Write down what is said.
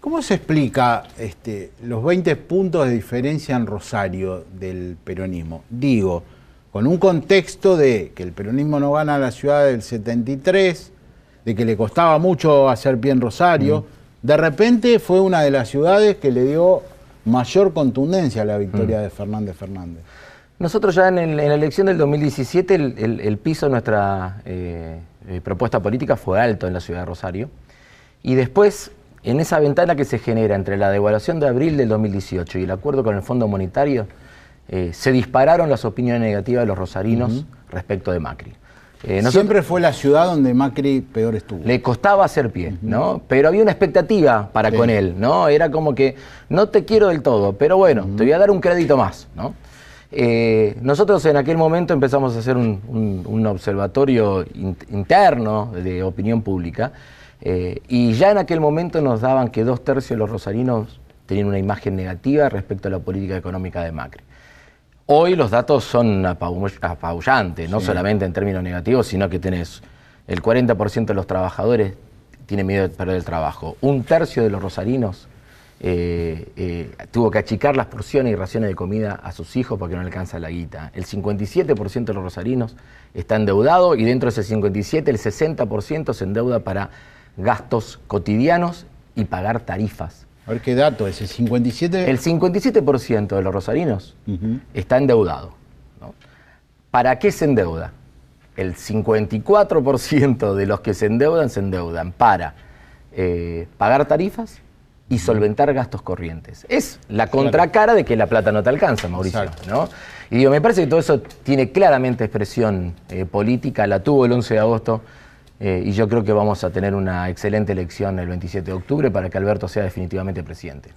¿Cómo se explica este, los 20 puntos de diferencia en Rosario del peronismo? Digo, con un contexto de que el peronismo no gana la ciudad del 73, de que le costaba mucho hacer pie en Rosario, de repente fue una de las ciudades que le dio mayor contundencia a la victoria de Fernández Fernández. Nosotros ya en, la elección del 2017 el, piso de nuestra eh, eh, propuesta política fue alto en la ciudad de Rosario. Y después en esa ventana que se genera entre la devaluación de abril del 2018 y el acuerdo con el Fondo Monetario, eh, se dispararon las opiniones negativas de los rosarinos respecto de Macri. Eh, Siempre fue la ciudad donde Macri peor estuvo. Le costaba hacer pie, ¿no? Pero había una expectativa para con él, ¿no? Era como que, no te quiero del todo, pero bueno, te voy a dar un crédito más, ¿no? Eh, nosotros en aquel momento empezamos a hacer un, observatorio interno de opinión pública eh, y ya en aquel momento nos daban que dos tercios de los rosarinos tenían una imagen negativa respecto a la política económica de Macri. Hoy los datos son apabullantes, no solamente en términos negativos, sino que tenés el 40% de los trabajadores tiene miedo de perder el trabajo, un tercio de los rosarinos eh, eh, tuvo que achicar las porciones y raciones de comida a sus hijos porque no alcanza la guita. El 57% de los rosarinos está endeudado y dentro de ese 57 el 60% se endeuda para gastos cotidianos y pagar tarifas. A ver qué dato es, el 57%. El 57% de los rosarinos está endeudado. ¿Para qué se endeuda? El 54% de los que se endeudan se endeudan para eh, pagar tarifas y solventar gastos corrientes. Es la contracara de que la plata no te alcanza, Mauricio. ¿no? Y digo, me parece que todo eso tiene claramente expresión eh, política, la tuvo el 11 de agosto eh, y yo creo que vamos a tener una excelente elección el 27 de octubre para que Alberto sea definitivamente presidente.